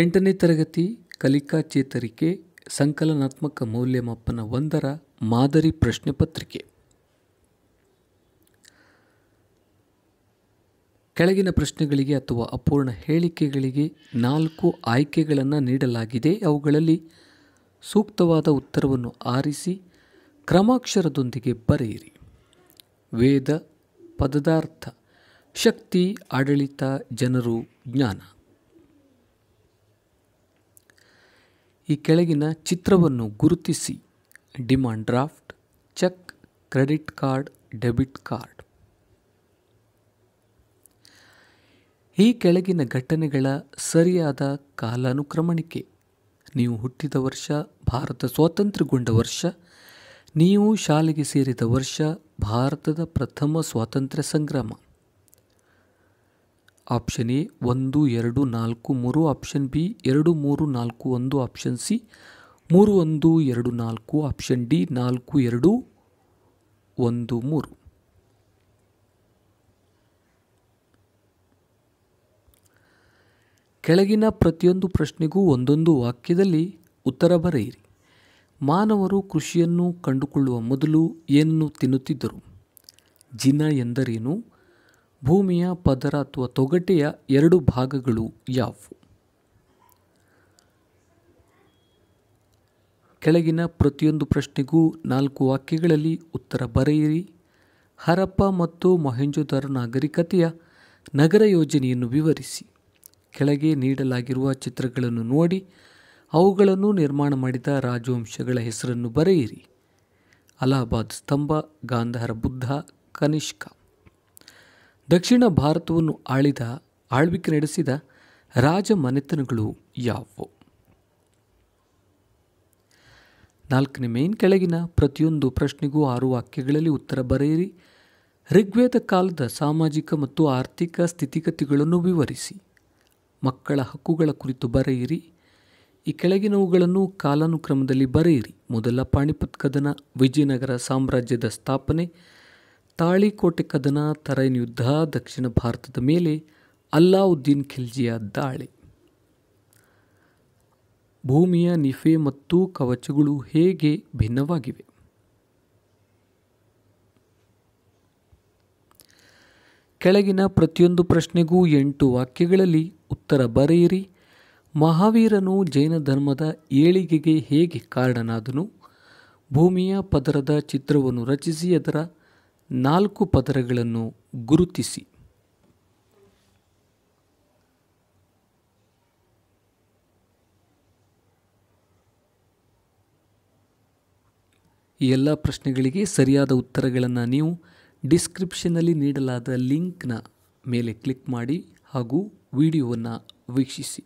ಎಂಟನೇ ತರಗತಿ ಕಲಿಕಾ ಚೇತರಿಕೆ ಸಂಕಲನಾತ್ಮಕ ಮೌಲ್ಯಮಾಪನ ಒಂದರ ಮಾದರಿ ಪ್ರಶ್ನೆ ಪತ್ರಿಕೆ ಕೆಳಗಿನ ಪ್ರಶ್ನೆಗಳಿಗೆ ಅಥವಾ ಅಪೂರ್ಣ ಹೇಳಿಕೆಗಳಿಗೆ ನಾಲ್ಕು ಆಯ್ಕೆಗಳನ್ನು ನೀಡಲಾಗಿದೆ ಅವುಗಳಲ್ಲಿ ಸೂಕ್ತವಾದ ಉತ್ತರವನ್ನು ಆರಿಸಿ ಕ್ರಮಾಕ್ಷರದೊಂದಿಗೆ ಬರೆಯಿರಿ ವೇದ ಪದದಾರ್ಥ ಶಕ್ತಿ ಆಡಳಿತ ಜನರು ಜ್ಞಾನ ಈ ಕೆಳಗಿನ ಚಿತ್ರವನ್ನು ಗುರುತಿಸಿ demand draft cheque credit card debit card ಈ ಕೆಳಗಿನ ಘಟನೆಗಳ ಸರಿಯಾದ ಕಾಲಾನುಕ್ರಮಣಿಕೆ ನೀವು ಹುಟ್ಟಿದ ವರ್ಷ ಭಾರತ ಸ್ವಾತಂತ್ರ್ಯಗೊಂಡ ವರ್ಷ ನೀವು ಶಾಲೆಗೆ ಸೇರಿದ ವರ್ಷ ಭಾರತದ ಪ್ರಥಮ ಸ್ವಾತಂತ್ರ್ಯ ಸಂಗ್ರಾಮ ಆಪ್ಷನ್ ಎ ಒಂದು ಎರಡು ನಾಲ್ಕು ಮೂರು ಆಪ್ಷನ್ ಬಿ ಎರಡು ಮೂರು ನಾಲ್ಕು ಒಂದು ಆಪ್ಷನ್ ಸಿ ಮೂರು ಒಂದು ಎರಡು ನಾಲ್ಕು ಆಪ್ಷನ್ ಡಿ ನಾಲ್ಕು ಎರಡು ಒಂದು ಮೂರು ಕೆಳಗಿನ ಪ್ರತಿಯೊಂದು ಪ್ರಶ್ನೆಗೂ ಒಂದೊಂದು ವಾಕ್ಯದಲ್ಲಿ ಉತ್ತರ ಬರೆಯಿರಿ ಮಾನವರು ಕೃಷಿಯನ್ನು ಕಂಡುಕೊಳ್ಳುವ ಮೊದಲು ಏನನ್ನು ತಿನ್ನುತ್ತಿದ್ದರು ಜಿನ ಎಂದರೇನು ಭೂಮಿಯ ಪದರ ಅಥವಾ ತೊಗಟೆಯ ಎರಡು ಭಾಗಗಳು ಯಾವುವು ಕೆಳಗಿನ ಪ್ರತಿಯೊಂದು ಪ್ರಶ್ನೆಗೂ ನಾಲ್ಕು ವಾಕ್ಯಗಳಲ್ಲಿ ಉತ್ತರ ಬರೆಯಿರಿ ಹರಪ್ಪ ಮತ್ತು ಮೊಹೆಂಜೋದಾರ ನಾಗರಿಕತೆಯ ನಗರ ಯೋಜನೆಯನ್ನು ವಿವರಿಸಿ ಕೆಳಗೆ ನೀಡಲಾಗಿರುವ ಚಿತ್ರಗಳನ್ನು ನೋಡಿ ಅವುಗಳನ್ನು ನಿರ್ಮಾಣ ಮಾಡಿದ ರಾಜವಂಶಗಳ ಹೆಸರನ್ನು ಬರೆಯಿರಿ ಅಲಹಾಬಾದ್ ಸ್ತಂಭ ಗಾಂಧಾರ ಬುದ್ಧ ಕನಿಷ್ಕ ದಕ್ಷಿಣ ಭಾರತವನ್ನು ಆಳಿದ ಆಳ್ವಿಕೆ ನಡೆಸಿದ ರಾಜ ಮನೆತನಗಳು ಯಾವುವು ನಾಲ್ಕನೇ ಮೇನ್ ಕೆಳಗಿನ ಪ್ರತಿಯೊಂದು ಪ್ರಶ್ನೆಗೂ ಆರು ವಾಕ್ಯಗಳಲ್ಲಿ ಉತ್ತರ ಬರೆಯಿರಿ ಋಗ್ವೇದ ಕಾಲದ ಸಾಮಾಜಿಕ ಮತ್ತು ಆರ್ಥಿಕ ಸ್ಥಿತಿಗತಿಗಳನ್ನು ವಿವರಿಸಿ ಮಕ್ಕಳ ಹಕ್ಕುಗಳ ಕುರಿತು ಬರೆಯಿರಿ ಈ ಕೆಳಗಿನವುಗಳನ್ನು ಕಾಲಾನುಕ್ರಮದಲ್ಲಿ ಬರೆಯಿರಿ ಮೊದಲ ಪಾಣಿಪತ್ ಕದನ ವಿಜಯನಗರ ಸಾಮ್ರಾಜ್ಯದ ಸ್ಥಾಪನೆ ತಾಳಿಕೋಟೆ ಕದನ ತರೈನ್ ಯುದ್ಧ ದಕ್ಷಿಣ ಭಾರತದ ಮೇಲೆ ಅಲ್ಲಾವುದ್ದೀನ್ ಖಿಲ್ಜಿಯ ದಾಳಿ ಭೂಮಿಯ ನಿಫೆ ಮತ್ತು ಕವಚಗಳು ಹೇಗೆ ಭಿನ್ನವಾಗಿವೆ ಕೆಳಗಿನ ಪ್ರತಿಯೊಂದು ಪ್ರಶ್ನೆಗೂ ಎಂಟು ವಾಕ್ಯಗಳಲ್ಲಿ ಉತ್ತರ ಬರೆಯಿರಿ ಮಹಾವೀರನು ಜೈನ ಧರ್ಮದ ಏಳಿಗೆಗೆ ಹೇಗೆ ಕಾರಣನಾದನು ಭೂಮಿಯ ಪದರದ ಚಿತ್ರವನ್ನು ರಚಿಸಿ ಅದರ ನಾಲ್ಕು ಪದರಗಳನ್ನು ಗುರುತಿಸಿ ಈ ಎಲ್ಲ ಪ್ರಶ್ನೆಗಳಿಗೆ ಸರಿಯಾದ ಉತ್ತರಗಳನ್ನು ನೀವು ಡಿಸ್ಕ್ರಿಪ್ಷನ್ನಲ್ಲಿ ನೀಡಲಾದ ಲಿಂಕ್ನ ಮೇಲೆ ಕ್ಲಿಕ್ ಮಾಡಿ ಹಾಗೂ ವಿಡಿಯೋವನ್ನು ವೀಕ್ಷಿಸಿ